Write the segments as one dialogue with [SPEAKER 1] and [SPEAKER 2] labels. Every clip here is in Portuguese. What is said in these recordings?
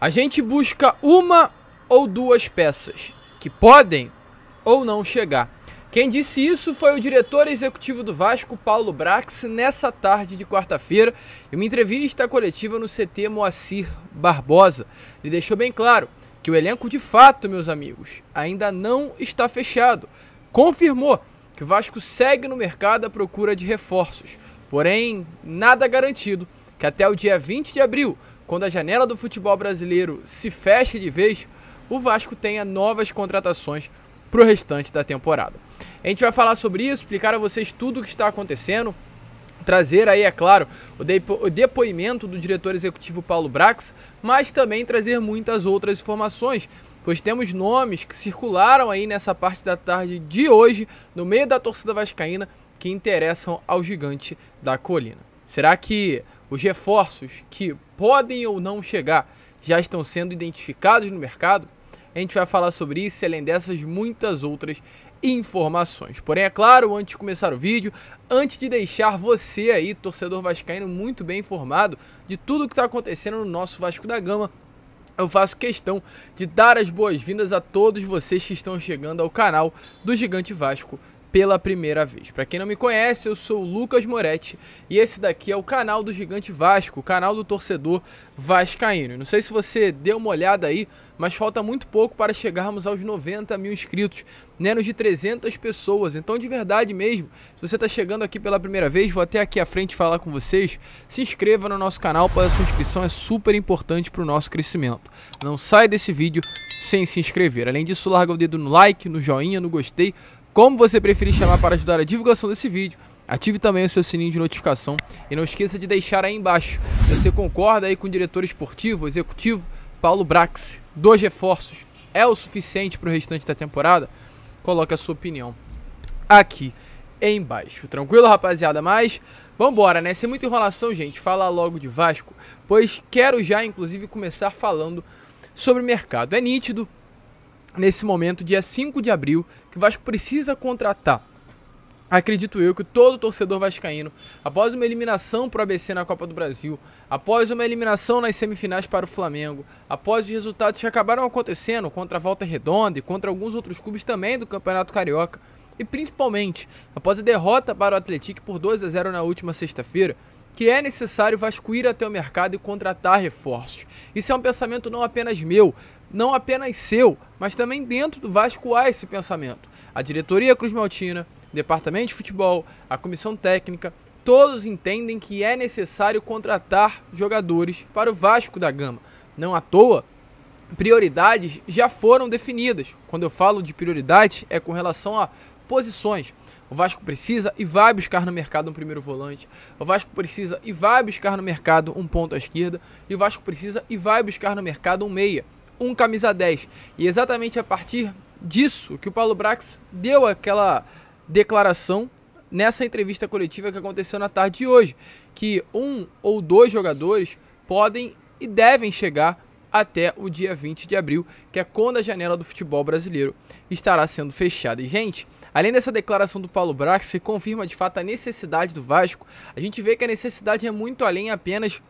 [SPEAKER 1] A gente busca uma ou duas peças que podem ou não chegar. Quem disse isso foi o diretor executivo do Vasco, Paulo Brax, nessa tarde de quarta-feira, em uma entrevista coletiva no CT Moacir Barbosa. Ele deixou bem claro que o elenco de fato, meus amigos, ainda não está fechado. Confirmou que o Vasco segue no mercado à procura de reforços, porém nada garantido que até o dia 20 de abril quando a janela do futebol brasileiro se fecha de vez, o Vasco tenha novas contratações para o restante da temporada. A gente vai falar sobre isso, explicar a vocês tudo o que está acontecendo, trazer aí, é claro, o, depo o, depoimento do diretor executivo Paulo Brax, mas também trazer muitas outras informações, pois temos nomes que circularam aí nessa parte da tarde de hoje, no meio da torcida vascaína, que interessam ao gigante da colina. Será que os reforços que podem ou não chegar, já estão sendo identificados no mercado? A gente vai falar sobre isso, além dessas muitas outras informações. Porém, é claro, antes de começar o vídeo, antes de deixar você aí, torcedor vascaíno, muito bem informado de tudo o que está acontecendo no nosso Vasco da Gama, eu faço questão de dar as boas-vindas a todos vocês que estão chegando ao canal do Gigante Vasco pela primeira vez. Para quem não me conhece, eu sou o Lucas Moretti e esse daqui é o canal do Gigante Vasco, o canal do torcedor vascaíno. Não sei se você deu uma olhada aí, mas falta muito pouco para chegarmos aos 90 mil inscritos, menos de 300 pessoas. Então, de verdade mesmo, se você está chegando aqui pela primeira vez, vou até aqui à frente falar com vocês. Se inscreva no nosso canal, pois a sua inscrição é super importante para o nosso crescimento. Não sai desse vídeo sem se inscrever. Além disso, larga o dedo no like, no joinha, no gostei como você preferir chamar para ajudar a divulgação desse vídeo. Ative também o seu sininho de notificação e não esqueça de deixar aí embaixo. Você concorda aí com o diretor esportivo, executivo, Paulo Brax? Dois reforços é o suficiente para o restante da temporada? Coloque a sua opinião aqui embaixo. Tranquilo, rapaziada? Mas vambora, né? Sem muita enrolação, gente, falar logo de Vasco, pois quero já, inclusive, começar falando sobre mercado. É nítido nesse momento, dia 5 de abril, que o Vasco precisa contratar. Acredito eu que todo torcedor vascaíno, após uma eliminação para o ABC na Copa do Brasil, após uma eliminação nas semifinais para o Flamengo, após os resultados que acabaram acontecendo contra a Volta Redonda e contra alguns outros clubes também do Campeonato Carioca, e principalmente após a derrota para o Atlético por 2 a 0 na última sexta-feira, que é necessário Vasco ir até o mercado e contratar reforços. Isso é um pensamento não apenas meu, não apenas seu, mas também dentro do Vasco há esse pensamento. A diretoria Cruz Maltina, o departamento de futebol, a comissão técnica, todos entendem que é necessário contratar jogadores para o Vasco da Gama. Não à toa, prioridades já foram definidas. Quando eu falo de prioridade, é com relação a posições. O Vasco precisa e vai buscar no mercado um primeiro volante. O Vasco precisa e vai buscar no mercado um ponto à esquerda. E o Vasco precisa e vai buscar no mercado um meia um camisa 10. E exatamente a partir disso que o Paulo Brax deu aquela declaração nessa entrevista coletiva que aconteceu na tarde de hoje, que um ou dois jogadores podem e devem chegar até o dia 20 de abril, que é quando a janela do futebol brasileiro estará sendo fechada. E, gente, além dessa declaração do Paulo Brax, que confirma de fato a necessidade do Vasco, a gente vê que a necessidade é muito além apenas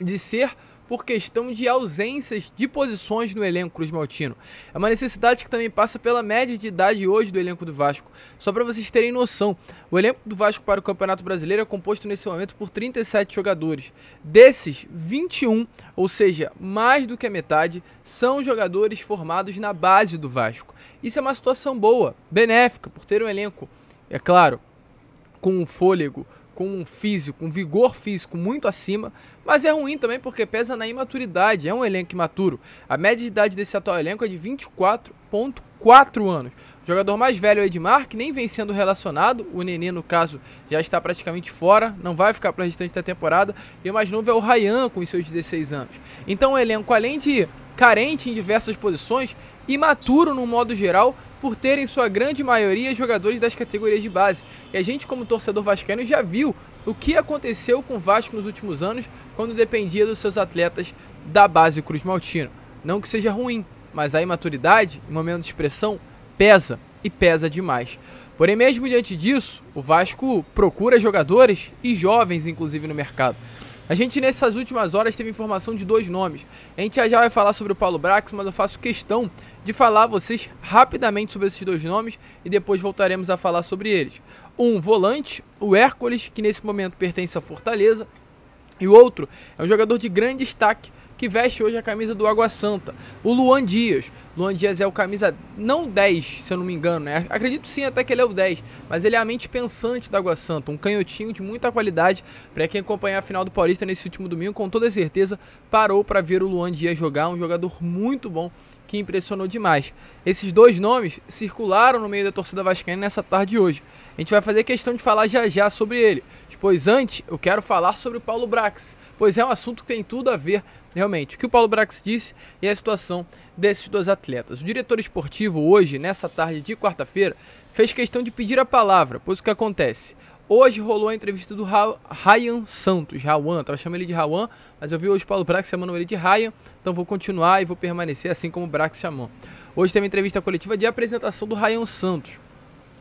[SPEAKER 1] de ser por questão de ausências de posições no elenco cruzmaltino. É uma necessidade que também passa pela média de idade hoje do elenco do Vasco. Só para vocês terem noção, o elenco do Vasco para o Campeonato Brasileiro é composto nesse momento por 37 jogadores. Desses, 21, ou seja, mais do que a metade, são jogadores formados na base do Vasco. Isso é uma situação boa, benéfica, por ter um elenco, é claro, com um fôlego com um físico, com vigor físico muito acima, mas é ruim também porque pesa na imaturidade, é um elenco imaturo. A média de idade desse atual elenco é de 24.4 anos. O jogador mais velho é o Edmar, que nem vem sendo relacionado, o Nenê no caso já está praticamente fora, não vai ficar para o restante da temporada, e o mais novo é o Rayan com seus 16 anos. Então o elenco, além de carente em diversas posições, imaturo no modo geral, por terem sua grande maioria jogadores das categorias de base. E a gente, como torcedor vascaíno, já viu o que aconteceu com o Vasco nos últimos anos quando dependia dos seus atletas da base Cruz Maltino. Não que seja ruim, mas a imaturidade, em momento de expressão, pesa e pesa demais. Porém, mesmo diante disso, o Vasco procura jogadores e jovens, inclusive, no mercado. A gente nessas últimas horas teve informação de dois nomes. A gente já, vai falar sobre o Paulo Brax, mas eu faço questão de falar a vocês rapidamente sobre esses dois nomes e depois voltaremos a falar sobre eles. Um volante, o Hércules, que nesse momento pertence à Fortaleza, e o outro é um jogador de grande destaque que veste hoje a camisa do Água Santa. O Luan Dias. Luan Dias é o camisa, não 10, se eu não me engano, né? Acredito sim até que ele é o 10, mas ele é a mente pensante da Água Santa. Um canhotinho de muita qualidade. Para quem acompanhar a final do Paulista nesse último domingo, com toda certeza parou para ver o Luan Dias jogar. Um jogador muito bom que impressionou demais. Esses dois nomes circularam no meio da torcida vascaína nessa tarde de hoje. A gente vai fazer questão de falar já já sobre ele. Pois antes, eu quero falar sobre o Paulo Brax pois é um assunto que tem tudo a ver realmente o que o Paulo Brax disse e a situação desses dois atletas. O diretor esportivo hoje, nessa tarde de quarta-feira, fez questão de pedir a palavra, pois o que acontece? Hoje rolou a entrevista do Ryan Santos, Rawan, tava chamando ele de Rawan, mas eu vi hoje o Paulo Brax chamando ele de Ryan, então vou continuar e vou permanecer assim como o Brax chamou. Hoje teve a entrevista coletiva de apresentação do Ryan Santos.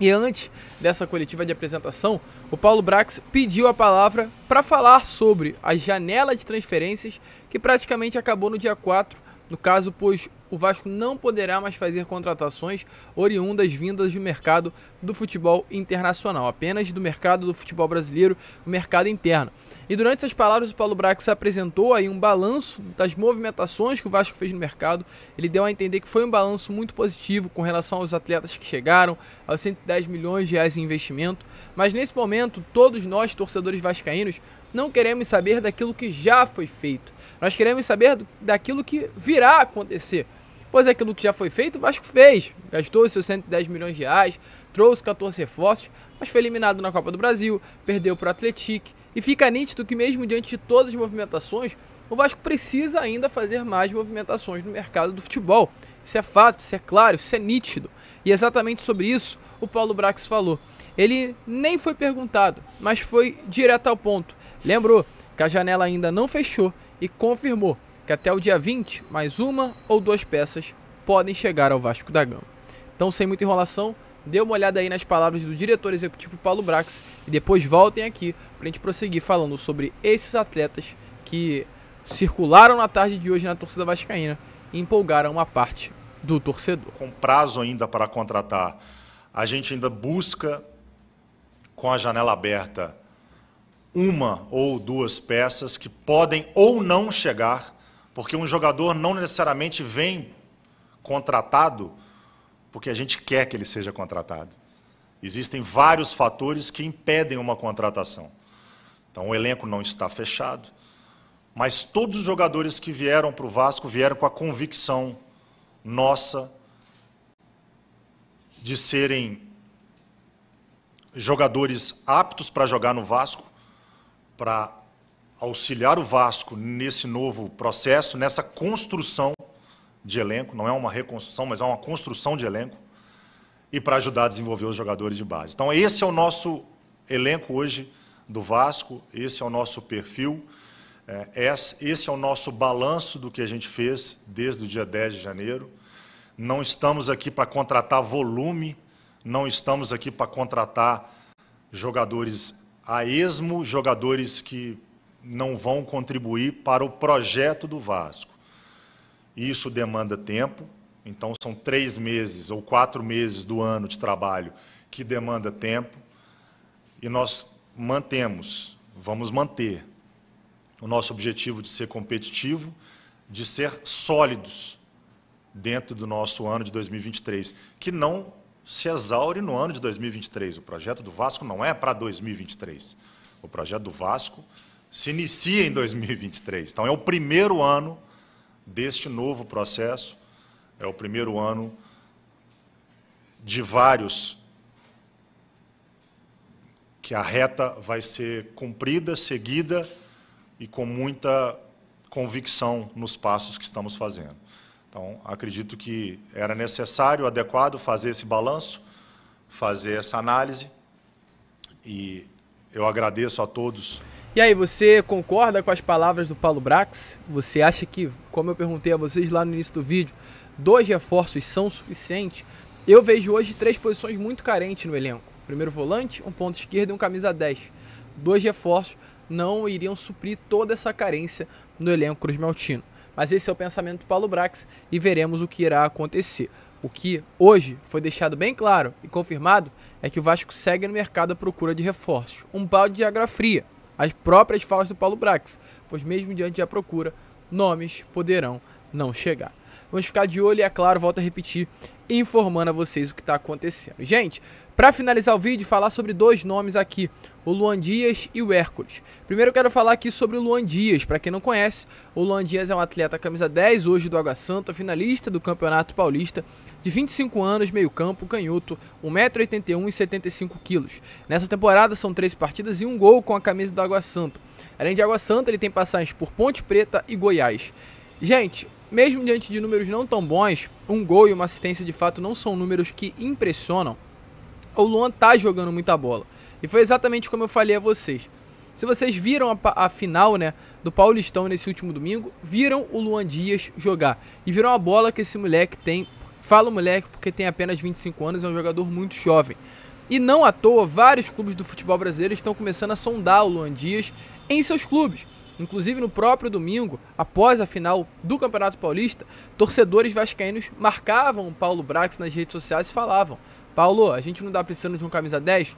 [SPEAKER 1] E antes dessa coletiva de apresentação, o Paulo Brax pediu a palavra para falar sobre a janela de transferências que praticamente acabou no dia 4, no caso, pois o Vasco não poderá mais fazer contratações oriundas vindas do mercado do futebol internacional, apenas do mercado do futebol brasileiro, o mercado interno. E durante essas palavras, o Paulo Brax apresentou aí um balanço das movimentações que o Vasco fez no mercado. Ele deu a entender que foi um balanço muito positivo com relação aos atletas que chegaram, aos 110 milhões de reais em investimento. Mas nesse momento, todos nós, torcedores vascaínos, não queremos saber daquilo que já foi feito. Nós queremos saber daquilo que virá a acontecer. Pois é, aquilo que já foi feito, o Vasco fez. Gastou seus 110 milhões de reais, trouxe 14 reforços, mas foi eliminado na Copa do Brasil, perdeu para o Atlético. E fica nítido que, mesmo diante de todas as movimentações, o Vasco precisa ainda fazer mais movimentações no mercado do futebol. Isso é fato, isso é claro, isso é nítido. E exatamente sobre isso o Paulo Brax falou. Ele nem foi perguntado, mas foi direto ao ponto. Lembrou que a janela ainda não fechou e confirmou que até o dia 20, mais uma ou duas peças podem chegar ao Vasco da Gama. Então, sem muita enrolação, dê uma olhada aí nas palavras do diretor executivo Paulo Brax e depois voltem aqui para a gente prosseguir falando sobre esses atletas que circularam na tarde de hoje na torcida vascaína e empolgaram uma parte do torcedor. Com prazo ainda para contratar,
[SPEAKER 2] a gente ainda busca com a janela aberta uma ou duas peças que podem ou não chegar porque um jogador não necessariamente vem contratado porque a gente quer que ele seja contratado. Existem vários fatores que impedem uma contratação. Então, o elenco não está fechado, mas todos os jogadores que vieram para o Vasco vieram com a convicção nossa de serem jogadores aptos para jogar no Vasco, para auxiliar o Vasco nesse novo processo, nessa construção de elenco, não é uma reconstrução, mas é uma construção de elenco, e para ajudar a desenvolver os jogadores de base. Então, esse é o nosso elenco hoje do Vasco, esse é o nosso perfil, é, esse é o nosso balanço do que a gente fez desde o dia 10 de janeiro. Não estamos aqui para contratar volume, não estamos aqui para contratar jogadores a esmo, jogadores que não vão contribuir para o projeto do Vasco. Isso demanda tempo, então são três meses ou quatro meses do ano de trabalho que demanda tempo, e nós mantemos, vamos manter o nosso objetivo de ser competitivo, de ser sólidos dentro do nosso ano de 2023, que não se exaure no ano de 2023. O projeto do Vasco não é para 2023. O projeto do Vasco se inicia em 2023. Então, é o primeiro ano deste novo processo, é o primeiro ano de vários que a reta vai ser cumprida, seguida e com muita convicção nos passos que estamos fazendo. Então, acredito que era necessário, adequado fazer esse balanço, fazer essa análise e eu agradeço a todos
[SPEAKER 1] e aí, você concorda com as palavras do Paulo Brax? Você acha que, como eu perguntei a vocês lá no início do vídeo, dois reforços são suficientes? Eu vejo hoje três posições muito carentes no elenco. Primeiro volante, um ponto esquerdo e um camisa 10. Dois reforços não iriam suprir toda essa carência no elenco Maltino. Mas esse é o pensamento do Paulo Brax e veremos o que irá acontecer. O que hoje foi deixado bem claro e confirmado é que o Vasco segue no mercado à procura de reforços. Um balde de água fria as próprias falas do Paulo Brax, pois mesmo diante da procura, nomes poderão não chegar. Vamos ficar de olho e, é claro, volto a repetir, informando a vocês o que está acontecendo. Gente, para finalizar o vídeo, falar sobre dois nomes aqui, o Luan Dias e o Hércules. Primeiro eu quero falar aqui sobre o Luan Dias, para quem não conhece, o Luan Dias é um atleta camisa 10 hoje do Água Santa, finalista do Campeonato Paulista, de 25 anos, meio campo, canhoto, 1,81m e 75kg. Nessa temporada são três partidas e um gol com a camisa do Água Santa. Além de Água Santa, ele tem passagens por Ponte Preta e Goiás. Gente, mesmo diante de números não tão bons, um gol e uma assistência de fato não são números que impressionam. O Luan tá jogando muita bola. E foi exatamente como eu falei a vocês. Se vocês viram a, a, final né, do Paulistão nesse último domingo, viram o Luan Dias jogar. E viram a bola que esse moleque tem. Falo moleque porque tem apenas 25 anos, é um jogador muito jovem. E não à toa, vários clubes do futebol brasileiro estão começando a sondar o Luan Dias em seus clubes. Inclusive no próprio domingo, após a final do Campeonato Paulista, torcedores vascaínos marcavam o Paulo Brax nas redes sociais e falavam: "Paulo, a gente não dá tá precisando de um camisa 10?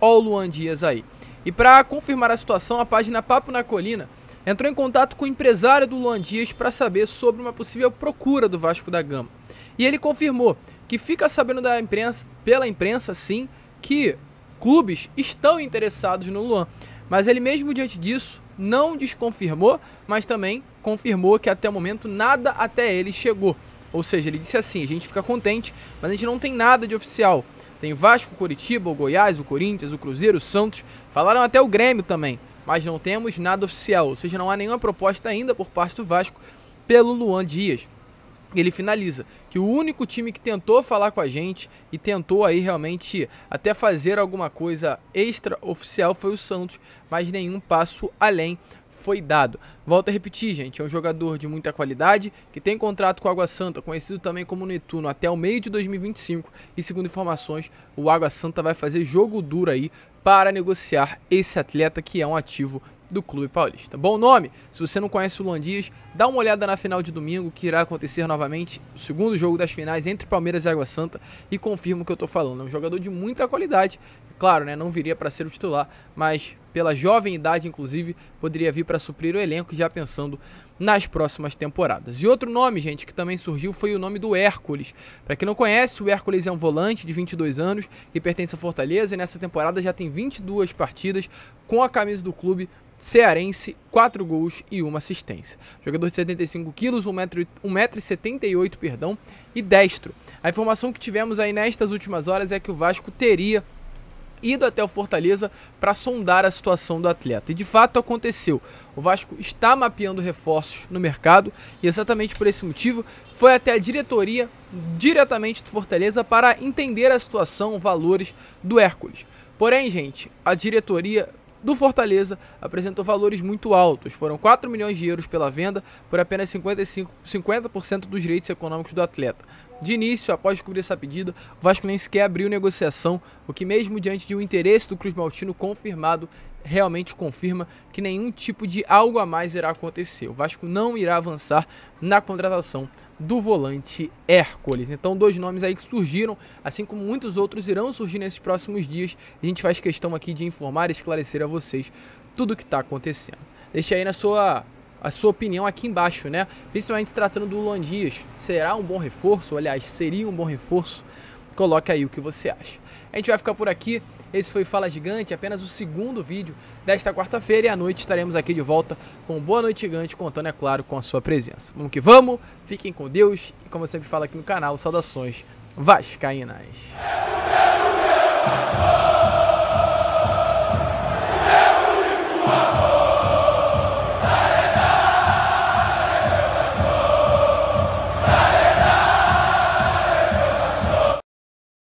[SPEAKER 1] Olha o Luan Dias aí". E para confirmar a situação, a página Papo na Colina entrou em contato com o empresário do Luan Dias para saber sobre uma possível procura do Vasco da Gama. E ele confirmou que fica sabendo da imprensa, pela imprensa sim, que clubes estão interessados no Luan. Mas ele mesmo diante disso não desconfirmou, mas também confirmou que até o momento nada até ele chegou. Ou seja, ele disse assim: a gente fica contente, mas a gente não tem nada de oficial. Tem Vasco, Curitiba, o Goiás, o Corinthians, o Cruzeiro, o Santos. Falaram até o Grêmio também, mas não temos nada oficial. Ou seja, não há nenhuma proposta ainda por parte do Vasco pelo Luan Dias ele finaliza que o único time que tentou falar com a gente e tentou aí realmente até fazer alguma coisa extra oficial foi o Santos, mas nenhum passo além foi dado. Volto a repetir, gente, é um jogador de muita qualidade, que tem contrato com o Água Santa, conhecido também como Netuno, até o meio de 2025, e segundo informações, o Água Santa vai fazer jogo duro aí para negociar esse atleta que é um ativo do Clube Paulista. Bom nome! Se você não conhece o Luan Dias, dá uma olhada na final de domingo que irá acontecer novamente o segundo jogo das finais entre Palmeiras e Água Santa e confirma o que eu estou falando. É um jogador de muita qualidade, claro, né, não viria para ser o titular, mas pela jovem idade, inclusive, poderia vir para suprir o elenco já pensando nas próximas temporadas. E outro nome, gente, que também surgiu foi o nome do Hércules. Para quem não conhece, o Hércules é um volante de 22 anos que pertence à Fortaleza e nessa temporada já tem 22 partidas com a camisa do clube cearense, 4 gols e uma assistência. Jogador de 75 quilos, 1,78m, perdão, e destro. A informação que tivemos aí nestas últimas horas é que o Vasco teria ido até o Fortaleza para sondar a situação do atleta. E de fato aconteceu. O Vasco está mapeando reforços no mercado e exatamente por esse motivo foi até a diretoria diretamente do Fortaleza para entender a situação, valores do Hércules. Porém, gente, a diretoria do Fortaleza apresentou valores muito altos. Foram 4 milhões de euros pela venda por apenas 55, 50% dos direitos econômicos do atleta. De início, após descobrir essa pedida, o Vasco nem sequer abriu negociação, o que mesmo diante de um interesse do Cruz Maltino confirmado, realmente confirma que nenhum tipo de algo a mais irá acontecer. O Vasco não irá avançar na contratação do volante Hércules. Então, dois nomes aí que surgiram, assim como muitos outros irão surgir nesses próximos dias. A gente faz questão aqui de informar e esclarecer a vocês tudo o que está acontecendo. Deixa aí na sua a sua opinião aqui embaixo, né? Principalmente tratando do Luan Dias. Será um bom reforço? Aliás, seria um bom reforço? Coloque aí o que você acha. A gente vai ficar por aqui. Esse foi Fala Gigante, apenas o segundo vídeo desta quarta-feira e à noite estaremos aqui de volta com Boa Noite Gigante, contando, é claro, com a sua presença. Vamos que vamos, fiquem com Deus e, como eu sempre falo aqui no canal, saudações vascaínas. É